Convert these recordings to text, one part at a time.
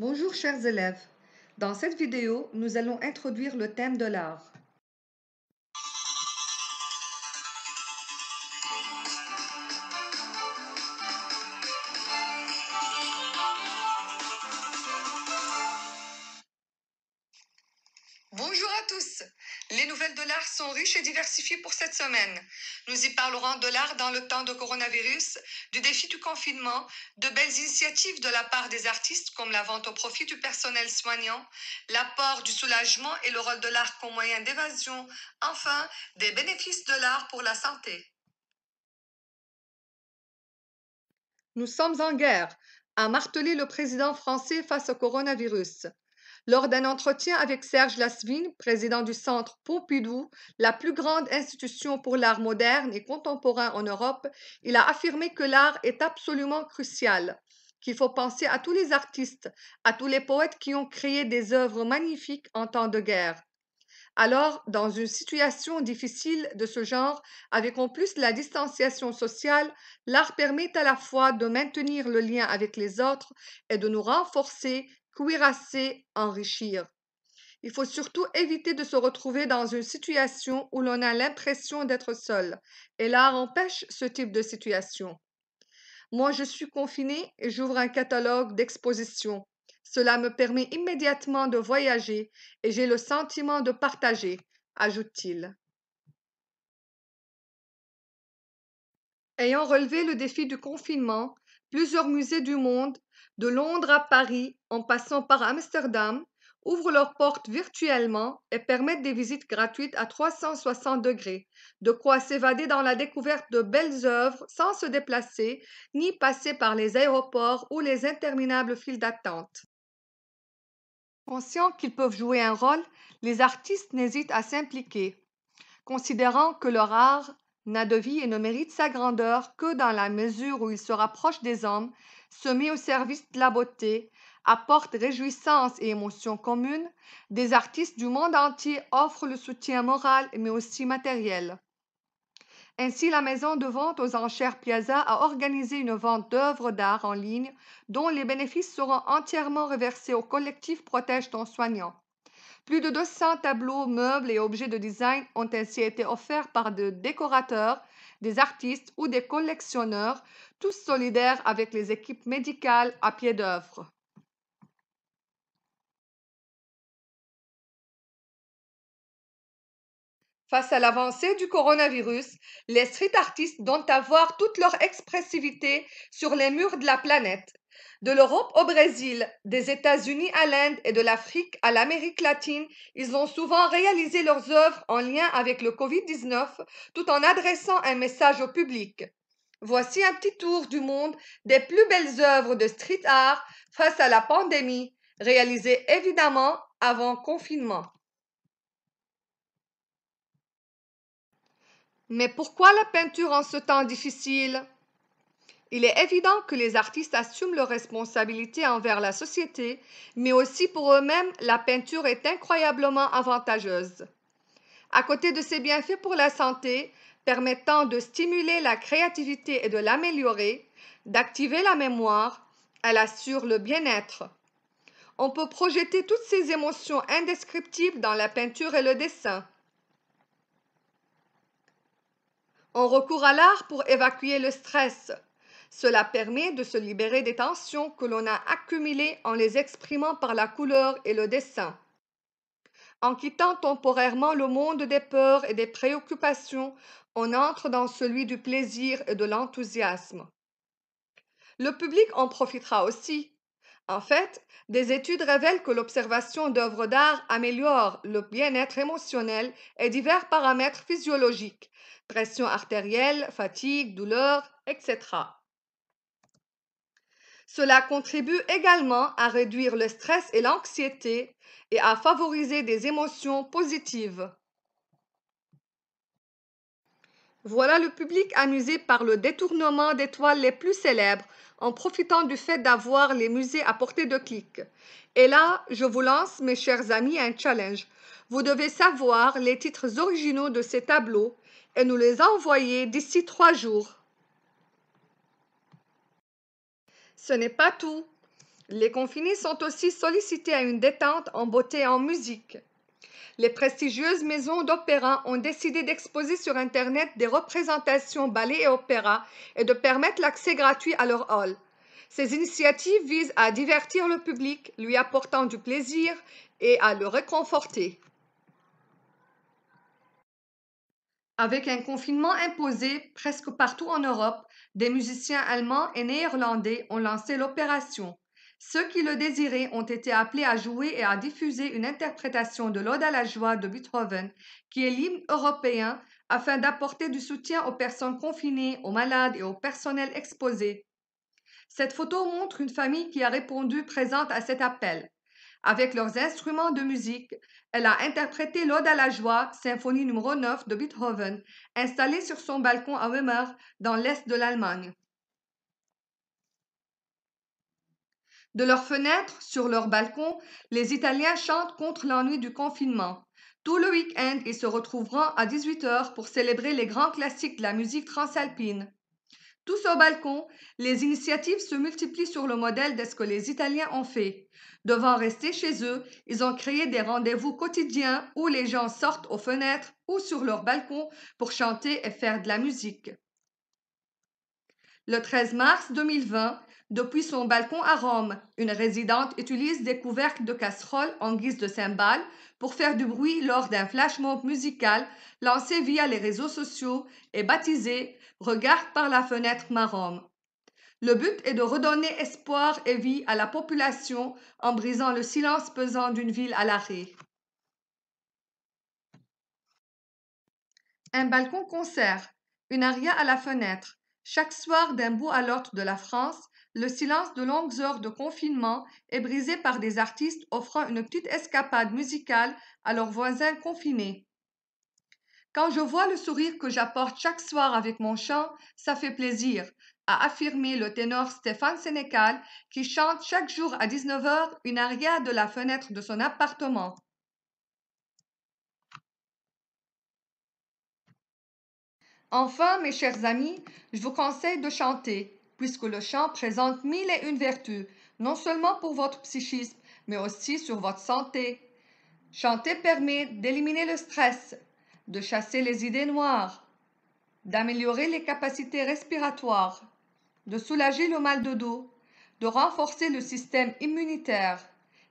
Bonjour chers élèves, dans cette vidéo, nous allons introduire le thème de l'art. Bonjour à tous. Les nouvelles de l'art sont riches et diversifiées pour cette semaine. Nous y parlerons de l'art dans le temps de coronavirus, du défi du confinement, de belles initiatives de la part des artistes comme la vente au profit du personnel soignant, l'apport du soulagement et le rôle de l'art comme moyen d'évasion, enfin des bénéfices de l'art pour la santé. Nous sommes en guerre, a martelé le président français face au coronavirus lors d'un entretien avec Serge Lasvin, président du Centre Pompidou, la plus grande institution pour l'art moderne et contemporain en Europe, il a affirmé que l'art est absolument crucial qu'il faut penser à tous les artistes, à tous les poètes qui ont créé des œuvres magnifiques en temps de guerre. Alors, dans une situation difficile de ce genre, avec en plus la distanciation sociale, l'art permet à la fois de maintenir le lien avec les autres et de nous renforcer cuirasser, enrichir. Il faut surtout éviter de se retrouver dans une situation où l'on a l'impression d'être seul, et l'art empêche ce type de situation. Moi, je suis confiné et j'ouvre un catalogue d'expositions. Cela me permet immédiatement de voyager et j'ai le sentiment de partager, ajoute-t-il. Ayant relevé le défi du confinement, Plusieurs musées du monde, de Londres à Paris en passant par Amsterdam, ouvrent leurs portes virtuellement et permettent des visites gratuites à 360 degrés, de quoi s'évader dans la découverte de belles œuvres sans se déplacer ni passer par les aéroports ou les interminables files d'attente. Conscients qu'ils peuvent jouer un rôle, les artistes n'hésitent à s'impliquer, considérant que leur art vie et ne mérite sa grandeur que dans la mesure où il se rapproche des hommes, se met au service de la beauté, apporte réjouissance et émotions communes, des artistes du monde entier offrent le soutien moral mais aussi matériel. Ainsi, la maison de vente aux enchères Piazza a organisé une vente d'œuvres d'art en ligne dont les bénéfices seront entièrement reversés au collectif Protège ton soignant. Plus de 200 tableaux, meubles et objets de design ont ainsi été offerts par des décorateurs, des artistes ou des collectionneurs, tous solidaires avec les équipes médicales à pied d'œuvre. Face à l'avancée du coronavirus, les street artistes donnent avoir toute leur expressivité sur les murs de la planète. De l'Europe au Brésil, des États-Unis à l'Inde et de l'Afrique à l'Amérique latine, ils ont souvent réalisé leurs œuvres en lien avec le Covid-19 tout en adressant un message au public. Voici un petit tour du monde des plus belles œuvres de street art face à la pandémie, réalisées évidemment avant confinement. Mais pourquoi la peinture en ce temps difficile il est évident que les artistes assument leurs responsabilités envers la société, mais aussi pour eux-mêmes, la peinture est incroyablement avantageuse. À côté de ses bienfaits pour la santé, permettant de stimuler la créativité et de l'améliorer, d'activer la mémoire, elle assure le bien-être. On peut projeter toutes ces émotions indescriptibles dans la peinture et le dessin. On recourt à l'art pour évacuer le stress, cela permet de se libérer des tensions que l'on a accumulées en les exprimant par la couleur et le dessin. En quittant temporairement le monde des peurs et des préoccupations, on entre dans celui du plaisir et de l'enthousiasme. Le public en profitera aussi. En fait, des études révèlent que l'observation d'œuvres d'art améliore le bien-être émotionnel et divers paramètres physiologiques, pression artérielle, fatigue, douleur, etc. Cela contribue également à réduire le stress et l'anxiété et à favoriser des émotions positives. Voilà le public amusé par le détournement d'étoiles les plus célèbres en profitant du fait d'avoir les musées à portée de clic. Et là, je vous lance, mes chers amis, un challenge. Vous devez savoir les titres originaux de ces tableaux et nous les envoyer d'ici trois jours. Ce n'est pas tout. Les confinés sont aussi sollicités à une détente en beauté et en musique. Les prestigieuses maisons d'opéra ont décidé d'exposer sur Internet des représentations ballets et opéra et de permettre l'accès gratuit à leur hall. Ces initiatives visent à divertir le public, lui apportant du plaisir et à le réconforter. Avec un confinement imposé presque partout en Europe, des musiciens allemands et néerlandais ont lancé l'opération. Ceux qui le désiraient ont été appelés à jouer et à diffuser une interprétation de l'Ode à la joie de Beethoven, qui est l'hymne européen, afin d'apporter du soutien aux personnes confinées, aux malades et au personnel exposé. Cette photo montre une famille qui a répondu présente à cet appel. Avec leurs instruments de musique, elle a interprété l'Ode à la joie, symphonie numéro 9 de Beethoven, installée sur son balcon à Weimar, dans l'est de l'Allemagne. De leurs fenêtres, sur leur balcons, les Italiens chantent contre l'ennui du confinement. Tout le week-end, ils se retrouveront à 18h pour célébrer les grands classiques de la musique transalpine. Tous au balcon, les initiatives se multiplient sur le modèle de ce que les Italiens ont fait. Devant rester chez eux, ils ont créé des rendez-vous quotidiens où les gens sortent aux fenêtres ou sur leur balcon pour chanter et faire de la musique. Le 13 mars 2020, depuis son balcon à Rome, une résidente utilise des couvercles de casseroles en guise de cymbales pour faire du bruit lors d'un flash mob musical lancé via les réseaux sociaux et baptisé Regarde par la fenêtre ma Rome. Le but est de redonner espoir et vie à la population en brisant le silence pesant d'une ville à l'arrêt. Un balcon concert, une aria à la fenêtre. Chaque soir d'un bout à l'autre de la France, le silence de longues heures de confinement est brisé par des artistes offrant une petite escapade musicale à leurs voisins confinés. Quand je vois le sourire que j'apporte chaque soir avec mon chant, ça fait plaisir a affirmé le ténor Stéphane Sénécal, qui chante chaque jour à 19h une aria de la fenêtre de son appartement. Enfin, mes chers amis, je vous conseille de chanter, puisque le chant présente mille et une vertus, non seulement pour votre psychisme, mais aussi sur votre santé. Chanter permet d'éliminer le stress, de chasser les idées noires, d'améliorer les capacités respiratoires, de soulager le mal de dos, de renforcer le système immunitaire.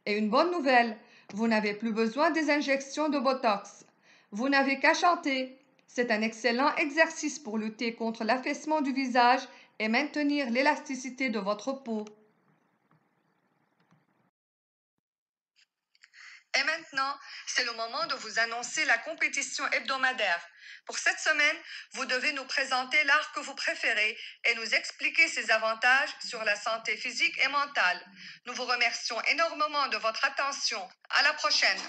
Et une bonne nouvelle, vous n'avez plus besoin des injections de Botox. Vous n'avez qu'à chanter. C'est un excellent exercice pour lutter contre l'affaissement du visage et maintenir l'élasticité de votre peau. Et maintenant, c'est le moment de vous annoncer la compétition hebdomadaire. Pour cette semaine, vous devez nous présenter l'art que vous préférez et nous expliquer ses avantages sur la santé physique et mentale. Nous vous remercions énormément de votre attention. À la prochaine.